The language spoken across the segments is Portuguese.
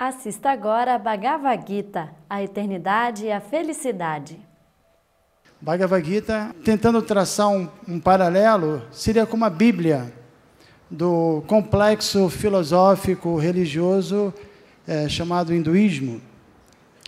Assista agora a Bhagavad Gita, a eternidade e a felicidade. Bhagavad Gita, tentando traçar um, um paralelo, seria como a Bíblia do complexo filosófico religioso é, chamado hinduísmo.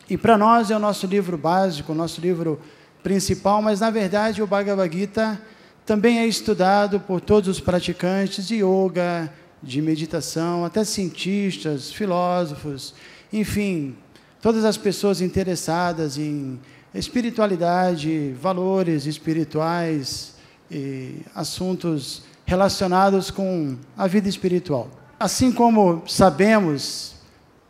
E para nós é o nosso livro básico, o nosso livro principal, mas na verdade o Bhagavad Gita também é estudado por todos os praticantes de yoga, de meditação, até cientistas, filósofos, enfim, todas as pessoas interessadas em espiritualidade, valores espirituais, e assuntos relacionados com a vida espiritual. Assim como sabemos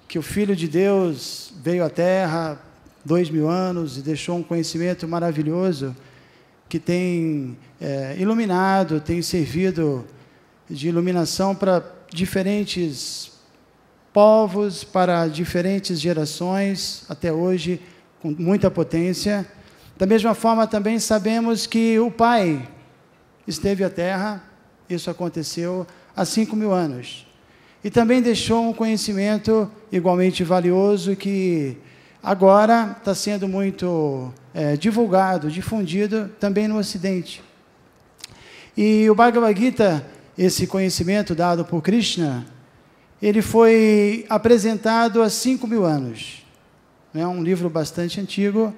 que o Filho de Deus veio à Terra dois mil anos e deixou um conhecimento maravilhoso que tem é, iluminado, tem servido de iluminação para diferentes povos, para diferentes gerações, até hoje, com muita potência. Da mesma forma, também sabemos que o Pai esteve à Terra, isso aconteceu há cinco mil anos. E também deixou um conhecimento igualmente valioso que agora está sendo muito é, divulgado, difundido também no Ocidente. E o Bhagavad Gita esse conhecimento dado por Krishna, ele foi apresentado há 5 mil anos. É né? um livro bastante antigo.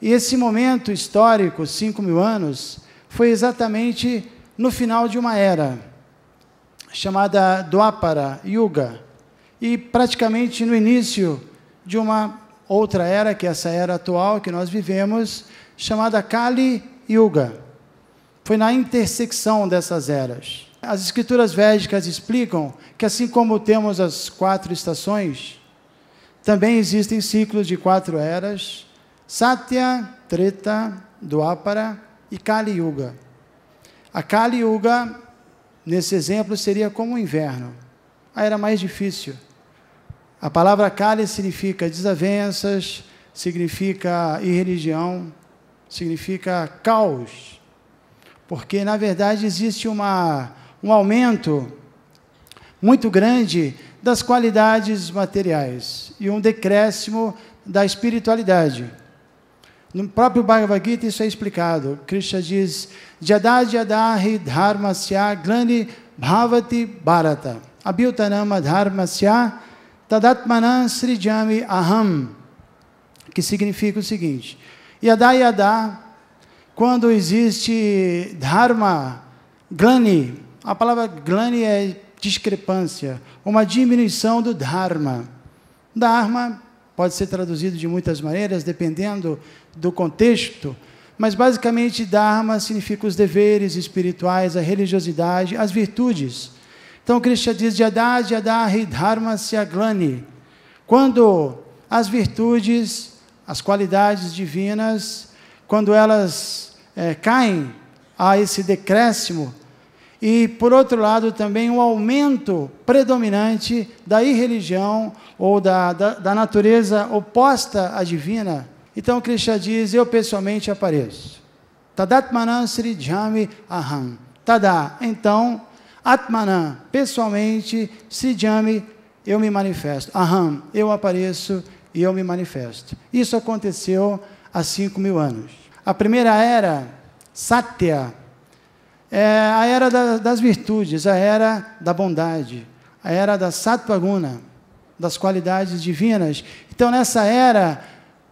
E esse momento histórico, 5 mil anos, foi exatamente no final de uma era, chamada Dwapara Yuga, e praticamente no início de uma outra era, que é essa era atual que nós vivemos, chamada Kali Yuga. Foi na intersecção dessas eras. As escrituras védicas explicam que, assim como temos as quatro estações, também existem ciclos de quatro eras: Satya, Treta, Dwapara e Kali Yuga. A Kali Yuga, nesse exemplo, seria como o inverno a era mais difícil. A palavra Kali significa desavenças, significa irreligião, significa caos. Porque, na verdade, existe uma um aumento muito grande das qualidades materiais e um decréscimo da espiritualidade. No próprio Bhagavad Gita isso é explicado. Krishna diz: Jadad yadahi dharmasya glani bhavati bharata abhyutanama dharmasya tadatmana srijami aham. Que significa o seguinte: Yada quando existe dharma, glani, a palavra glani é discrepância, uma diminuição do dharma. Dharma pode ser traduzido de muitas maneiras, dependendo do contexto, mas basicamente dharma significa os deveres espirituais, a religiosidade, as virtudes. Então Krishna diz yadá, yadá, dharma glani. Quando as virtudes, as qualidades divinas, quando elas é, caem a esse decréscimo e, por outro lado, também o um aumento predominante da irreligião ou da, da, da, natureza oposta à divina. Então, Krishna diz: Eu pessoalmente apareço. Tadatmanam Sri Jami Aham. tadá Então, Atmanam, pessoalmente, Sri eu me manifesto. Aham, eu apareço e eu me manifesto. Isso aconteceu há 5 mil anos. A primeira era, Satya, é a era da, das virtudes, a era da bondade, a era da sattvaguna, das qualidades divinas. Então, nessa era,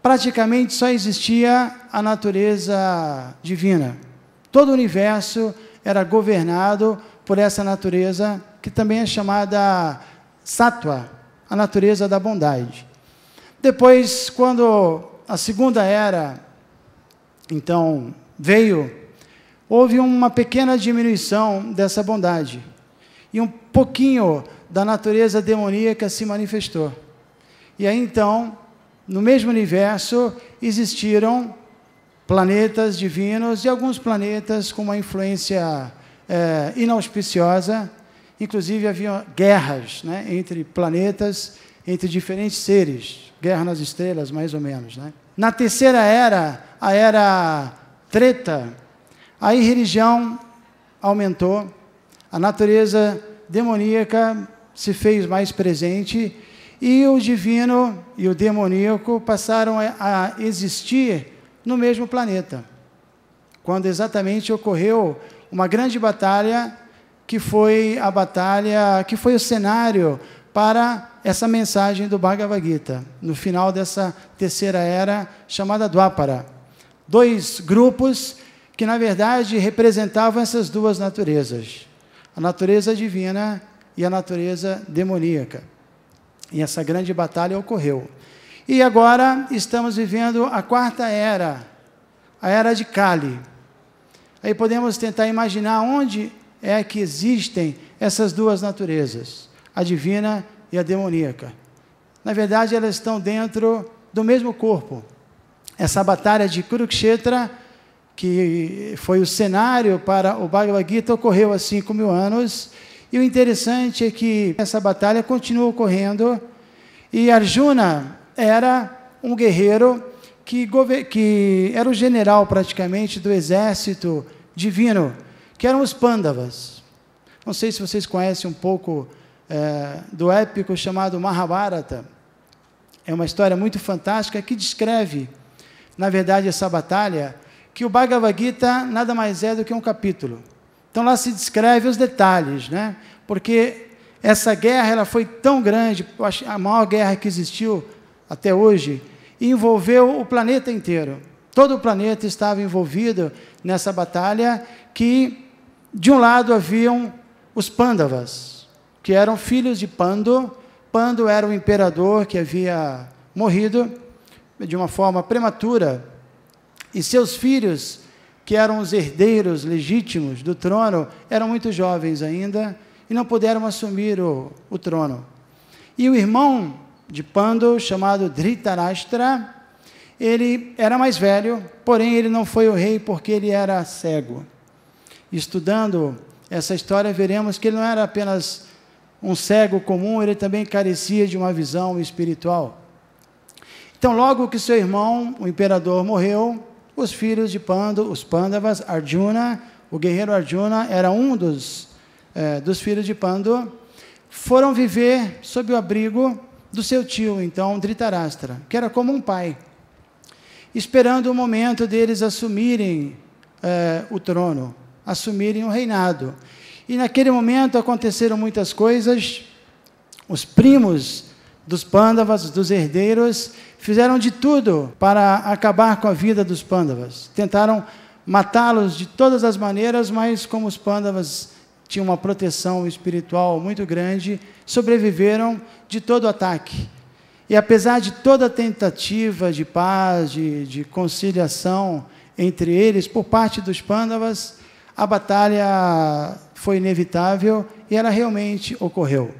praticamente só existia a natureza divina. Todo o universo era governado por essa natureza, que também é chamada sattva, a natureza da bondade. Depois, quando a segunda era, então, veio houve uma pequena diminuição dessa bondade e um pouquinho da natureza demoníaca se manifestou. E aí então, no mesmo universo, existiram planetas divinos e alguns planetas com uma influência é, inauspiciosa. Inclusive, havia guerras né, entre planetas, entre diferentes seres, guerra nas estrelas, mais ou menos. Né? Na terceira era, a era treta, Aí religião aumentou, a natureza demoníaca se fez mais presente e o divino e o demoníaco passaram a existir no mesmo planeta. Quando exatamente ocorreu uma grande batalha que foi a batalha que foi o cenário para essa mensagem do Bhagavad Gita, no final dessa terceira era chamada Dwapara. Dois grupos que na verdade representavam essas duas naturezas, a natureza divina e a natureza demoníaca. E essa grande batalha ocorreu. E agora estamos vivendo a quarta era, a era de Kali. Aí podemos tentar imaginar onde é que existem essas duas naturezas, a divina e a demoníaca. Na verdade, elas estão dentro do mesmo corpo. Essa batalha de Kurukshetra que foi o cenário para o Bhagavad Gita, ocorreu há 5 mil anos. E o interessante é que essa batalha continua ocorrendo. E Arjuna era um guerreiro que, que era o general praticamente do exército divino, que eram os Pandavas. Não sei se vocês conhecem um pouco é, do épico chamado Mahabharata. É uma história muito fantástica que descreve, na verdade, essa batalha que o Bhagavad Gita nada mais é do que um capítulo. Então lá se descreve os detalhes, né? Porque essa guerra ela foi tão grande, a maior guerra que existiu até hoje, envolveu o planeta inteiro. Todo o planeta estava envolvido nessa batalha que de um lado haviam os Pandavas, que eram filhos de Pando. Pando era o imperador que havia morrido de uma forma prematura e seus filhos, que eram os herdeiros legítimos do trono, eram muito jovens ainda e não puderam assumir o, o trono. E o irmão de Pando, chamado Dhritarashtra, ele era mais velho, porém ele não foi o rei porque ele era cego. Estudando essa história, veremos que ele não era apenas um cego comum, ele também carecia de uma visão espiritual. Então, logo que seu irmão, o imperador, morreu, os filhos de Pando, os Pandavas, Arjuna, o guerreiro Arjuna era um dos, eh, dos filhos de Pandu, foram viver sob o abrigo do seu tio, então Dhritarashtra, que era como um pai, esperando o momento deles assumirem eh, o trono, assumirem o reinado. E naquele momento aconteceram muitas coisas. Os primos dos pândavas, dos herdeiros, fizeram de tudo para acabar com a vida dos pândavas. Tentaram matá-los de todas as maneiras, mas como os pândavas tinham uma proteção espiritual muito grande, sobreviveram de todo o ataque. E apesar de toda tentativa de paz, de, de conciliação entre eles, por parte dos pândavas, a batalha foi inevitável e ela realmente ocorreu.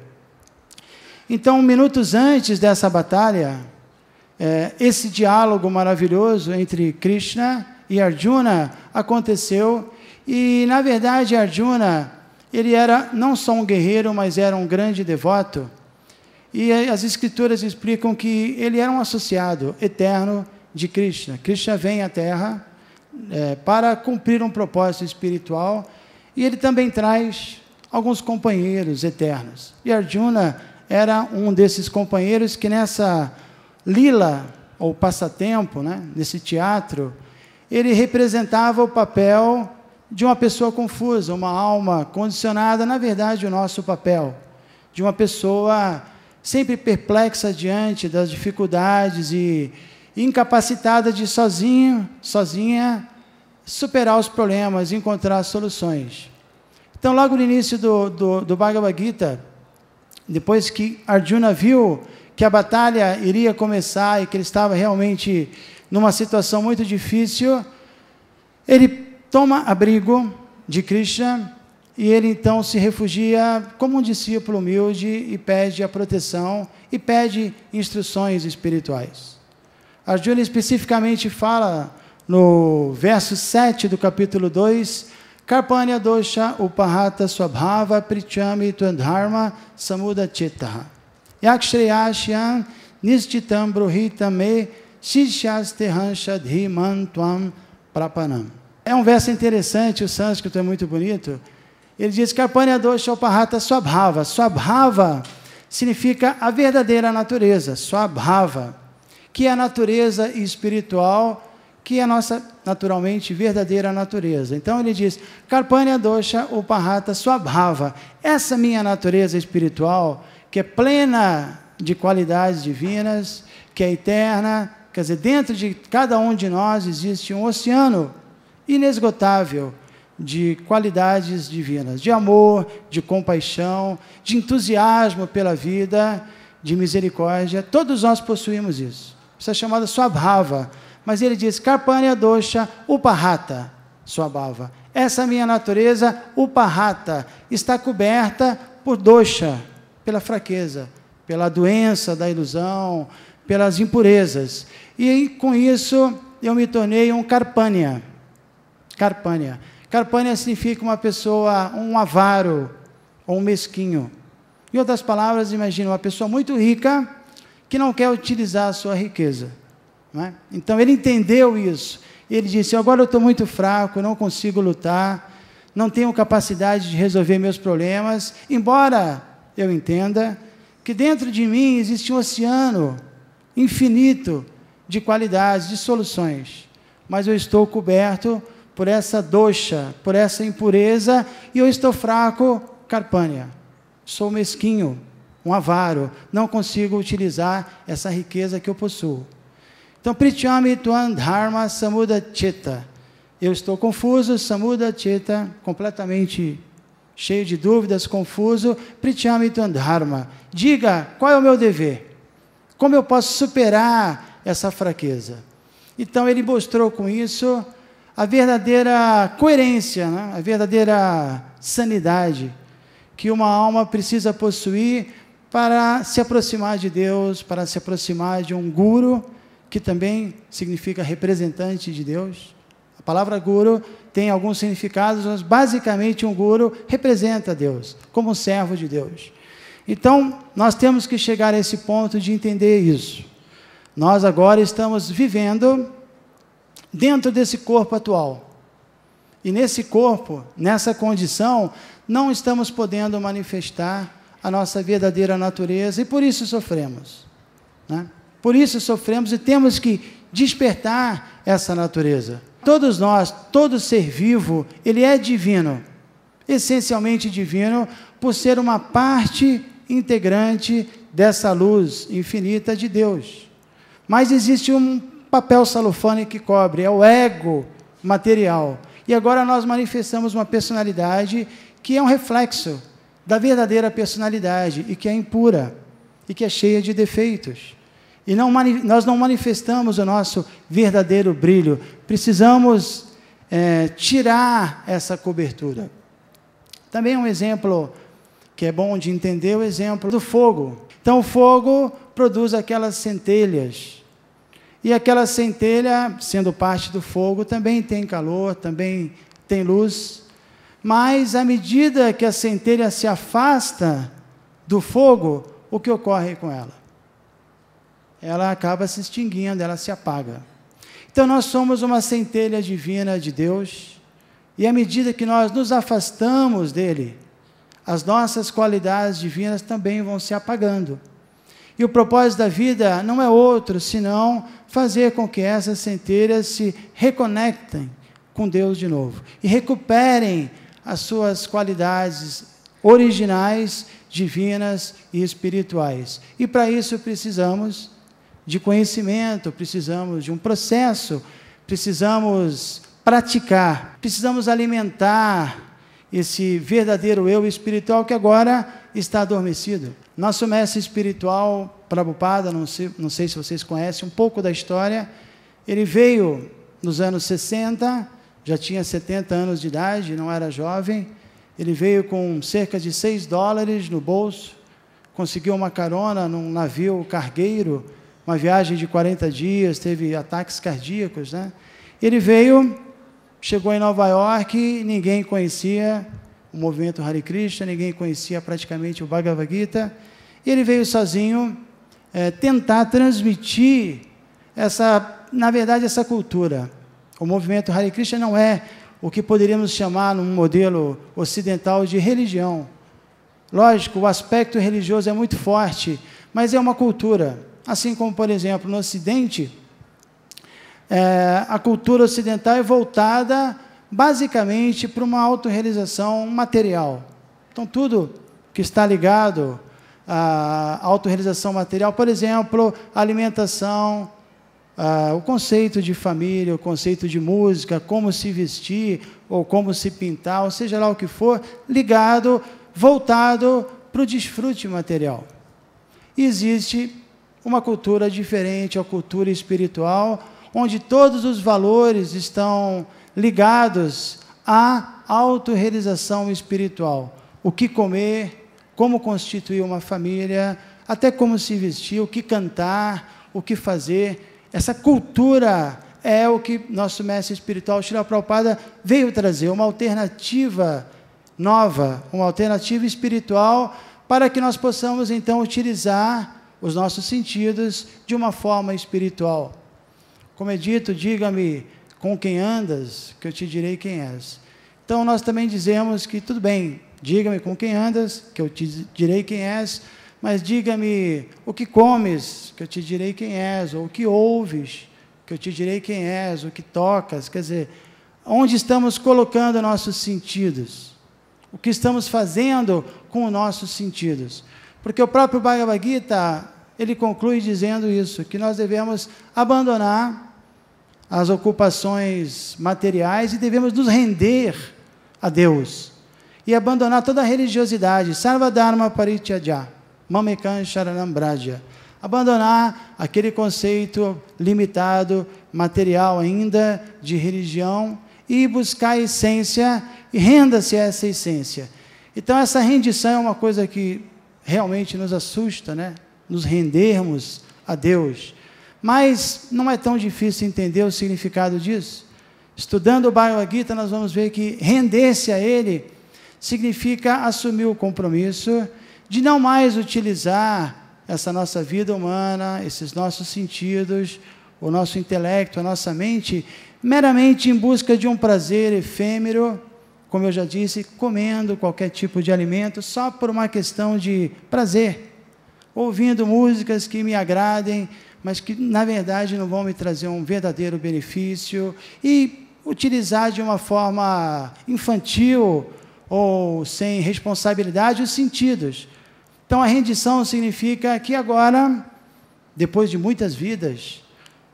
Então, minutos antes dessa batalha, é, esse diálogo maravilhoso entre Krishna e Arjuna aconteceu. E, na verdade, Arjuna, ele era não só um guerreiro, mas era um grande devoto. E eh, as escrituras explicam que ele era um associado eterno de Krishna. Krishna vem à Terra é, para cumprir um propósito espiritual e ele também traz alguns companheiros eternos. E Arjuna era um desses companheiros que nessa lila, ou passatempo, né, nesse teatro, ele representava o papel de uma pessoa confusa, uma alma condicionada, na verdade, o nosso papel, de uma pessoa sempre perplexa diante das dificuldades e incapacitada de sozinho, sozinha superar os problemas, encontrar soluções. Então, logo no início do, do, do Bhagavad Gita, depois que Arjuna viu que a batalha iria começar e que ele estava realmente numa situação muito difícil, ele toma abrigo de Krishna e ele então se refugia como um discípulo humilde e pede a proteção e pede instruções espirituais. Arjuna especificamente fala no verso 7 do capítulo 2 Karpanya dosha upahata swabhava prichami dharma samuda chittaha. Yakshreyasyam nischitam bruhita me shishyaste hansha dhiman tvam prapanam. É um verso interessante, o sânscrito é muito bonito. Ele diz: Karpanya dosha upahata swabhava. Swabhava significa a verdadeira natureza, swabhava, que é a natureza espiritual que é a nossa, naturalmente, verdadeira natureza. Então ele diz: Karpanya dosha upahata swabhava. Essa minha natureza espiritual, que é plena de qualidades divinas, que é eterna, quer dizer, dentro de cada um de nós existe um oceano inesgotável de qualidades divinas, de amor, de compaixão, de entusiasmo pela vida, de misericórdia. Todos nós possuímos isso. Isso é chamado swabhava mas ele diz: Karpanya dosha uparrata, Swabhava. Essa minha natureza, uparrata, está coberta por dosha, pela fraqueza, pela doença da ilusão, pelas impurezas. E com isso eu me tornei um Karpanya. Karpanya. Karpanya significa uma pessoa, um avaro ou um mesquinho. Em outras palavras, imagina uma pessoa muito rica que não quer utilizar a sua riqueza. É? Então ele entendeu isso. Ele disse: Agora eu estou muito fraco, não consigo lutar, não tenho capacidade de resolver meus problemas, embora eu entenda que dentro de mim existe um oceano infinito de qualidades, de soluções, mas eu estou coberto por essa doxa, por essa impureza, e eu estou fraco, carpânia. Sou mesquinho, um avaro, não consigo utilizar essa riqueza que eu possuo. Então, Prityami Tuan Dharma Samuda Chitta. Eu estou confuso, Samuda Chitta, completamente cheio de dúvidas, confuso. Prityami Tuan Dharma. Diga qual é o meu dever? Como eu posso superar essa fraqueza? Então, ele mostrou com isso a verdadeira coerência, né? a verdadeira sanidade que uma alma precisa possuir para se aproximar de Deus, para se aproximar de um guru que também significa representante de Deus. A palavra guru tem alguns significados, mas basicamente um guru representa Deus, como um servo de Deus. Então, nós temos que chegar a esse ponto de entender isso. Nós agora estamos vivendo dentro desse corpo atual. E nesse corpo, nessa condição, não estamos podendo manifestar a nossa verdadeira natureza e por isso sofremos. Né? Por isso sofremos e temos que despertar essa natureza. Todos nós, todo ser vivo, ele é divino, essencialmente divino, por ser uma parte integrante dessa luz infinita de Deus. Mas existe um papel salofone que cobre, é o ego material. E agora nós manifestamos uma personalidade que é um reflexo da verdadeira personalidade e que é impura e que é cheia de defeitos. E não, nós não manifestamos o nosso verdadeiro brilho. Precisamos é, tirar essa cobertura. Também é um exemplo que é bom de entender, o exemplo do fogo. Então, o fogo produz aquelas centelhas. E aquela centelha, sendo parte do fogo, também tem calor, também tem luz. Mas, à medida que a centelha se afasta do fogo, o que ocorre com ela? ela acaba se extinguindo, ela se apaga. Então nós somos uma centelha divina de Deus, e à medida que nós nos afastamos dele, as nossas qualidades divinas também vão se apagando. E o propósito da vida não é outro senão fazer com que essas centelhas se reconectem com Deus de novo e recuperem as suas qualidades originais, divinas e espirituais. E para isso precisamos de conhecimento, precisamos de um processo, precisamos praticar, precisamos alimentar esse verdadeiro eu espiritual que agora está adormecido. Nosso mestre espiritual, Prabhupada, não sei, não sei se vocês conhecem um pouco da história, ele veio nos anos 60, já tinha 70 anos de idade, não era jovem. Ele veio com cerca de 6 dólares no bolso, conseguiu uma carona num navio cargueiro uma viagem de 40 dias, teve ataques cardíacos, né? Ele veio, chegou em Nova York, ninguém conhecia o movimento Hare Krishna, ninguém conhecia praticamente o Bhagavad Gita, e ele veio sozinho é, tentar transmitir essa, na verdade, essa cultura. O movimento Hare Krishna não é o que poderíamos chamar num modelo ocidental de religião. Lógico, o aspecto religioso é muito forte, mas é uma cultura. Assim como, por exemplo, no Ocidente, é, a cultura ocidental é voltada basicamente para uma autorrealização material. Então, tudo que está ligado à autorrealização material, por exemplo, alimentação, Uh, o conceito de família, o conceito de música, como se vestir ou como se pintar, ou seja lá o que for, ligado, voltado para o desfrute material. E existe uma cultura diferente, a cultura espiritual, onde todos os valores estão ligados à autorrealização espiritual. O que comer, como constituir uma família, até como se vestir, o que cantar, o que fazer. Essa cultura é o que nosso mestre espiritual Shila Prabhupada veio trazer, uma alternativa nova, uma alternativa espiritual para que nós possamos então utilizar os nossos sentidos de uma forma espiritual. Como é dito, diga-me com quem andas, que eu te direi quem és. Então nós também dizemos que tudo bem, diga-me com quem andas, que eu te direi quem és, mas diga-me o que comes, que eu te direi quem és, ou o que ouves, que eu te direi quem és, o que tocas, quer dizer, onde estamos colocando nossos sentidos, o que estamos fazendo com os nossos sentidos. Porque o próprio Bhagavad Gita, ele conclui dizendo isso, que nós devemos abandonar as ocupações materiais e devemos nos render a Deus. E abandonar toda a religiosidade, sarvadharma parityajya, mamekan sharanam braja. Abandonar aquele conceito limitado, material ainda, de religião, e buscar a essência, e renda-se a essa essência. Então, essa rendição é uma coisa que realmente nos assusta, né? Nos rendermos a Deus. Mas não é tão difícil entender o significado disso. Estudando o Bhagavad Gita, nós vamos ver que render-se a Ele significa assumir o compromisso de não mais utilizar essa nossa vida humana, esses nossos sentidos, o nosso intelecto, a nossa mente, meramente em busca de um prazer efêmero como eu já disse, comendo qualquer tipo de alimento só por uma questão de prazer, ouvindo músicas que me agradem, mas que na verdade não vão me trazer um verdadeiro benefício e utilizar de uma forma infantil ou sem responsabilidade os sentidos. Então a rendição significa que agora, depois de muitas vidas,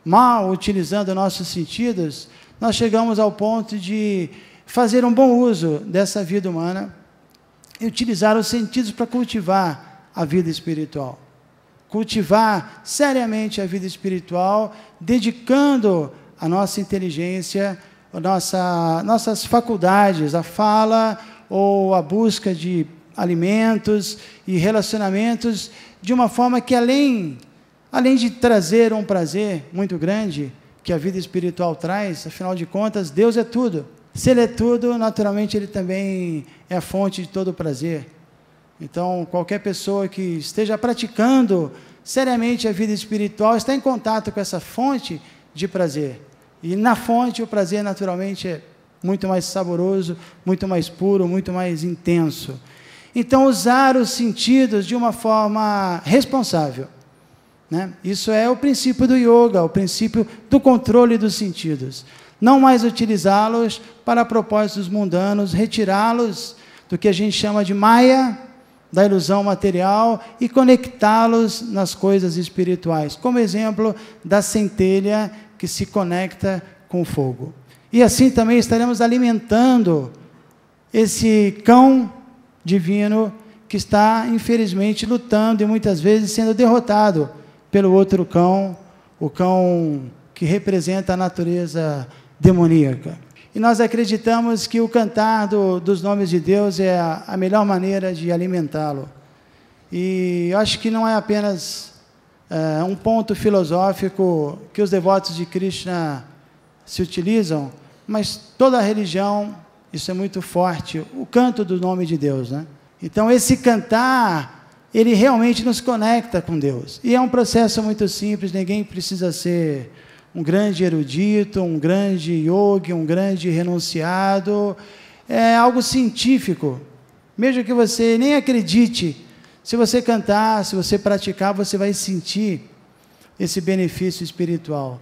mal utilizando nossos sentidos, nós chegamos ao ponto de fazer um bom uso dessa vida humana e utilizar os sentidos para cultivar a vida espiritual. Cultivar seriamente a vida espiritual, dedicando a nossa inteligência, a nossa, nossas faculdades, a fala ou a busca de alimentos e relacionamentos de uma forma que além além de trazer um prazer muito grande que a vida espiritual traz, afinal de contas, Deus é tudo. Se Ele é tudo, naturalmente Ele também é a fonte de todo o prazer. Então, qualquer pessoa que esteja praticando seriamente a vida espiritual está em contato com essa fonte de prazer. E na fonte, o prazer naturalmente é muito mais saboroso, muito mais puro, muito mais intenso. Então, usar os sentidos de uma forma responsável. Né? Isso é o princípio do yoga, o princípio do controle dos sentidos não mais utilizá-los para propósitos mundanos, retirá-los do que a gente chama de maia, da ilusão material, e conectá-los nas coisas espirituais, como exemplo da centelha que se conecta com o fogo. E assim também estaremos alimentando esse cão divino que está, infelizmente, lutando e muitas vezes sendo derrotado pelo outro cão, o cão que representa a natureza demoníaca. E nós acreditamos que o cantar do, dos nomes de Deus é a, a melhor maneira de alimentá-lo. E acho que não é apenas é, um ponto filosófico que os devotos de Krishna se utilizam, mas toda religião, isso é muito forte, o canto do nome de Deus. Né? Então, esse cantar, ele realmente nos conecta com Deus. E é um processo muito simples, ninguém precisa ser um grande erudito, um grande yogi, um grande renunciado. É algo científico. Mesmo que você nem acredite, se você cantar, se você praticar, você vai sentir esse benefício espiritual.